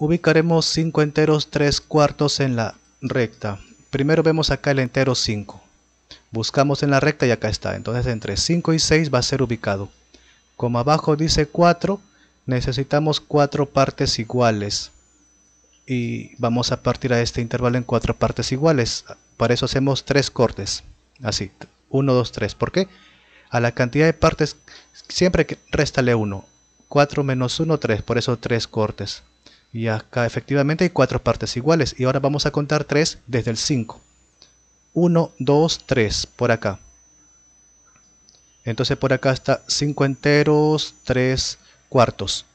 ubicaremos 5 enteros 3 cuartos en la recta. Primero vemos acá el entero 5. Buscamos en la recta y acá está. Entonces entre 5 y 6 va a ser ubicado. Como abajo dice 4, necesitamos 4 partes iguales. Y vamos a partir a este intervalo en 4 partes iguales. Para eso hacemos 3 cortes. Así, 1, 2, 3. ¿Por qué? A la cantidad de partes siempre réstale 1. 4 menos 1, 3. Por eso 3 cortes. Y acá efectivamente hay cuatro partes iguales. Y ahora vamos a contar 3 desde el 5. 1, 2, 3 por acá. Entonces por acá está 5 enteros, 3 cuartos.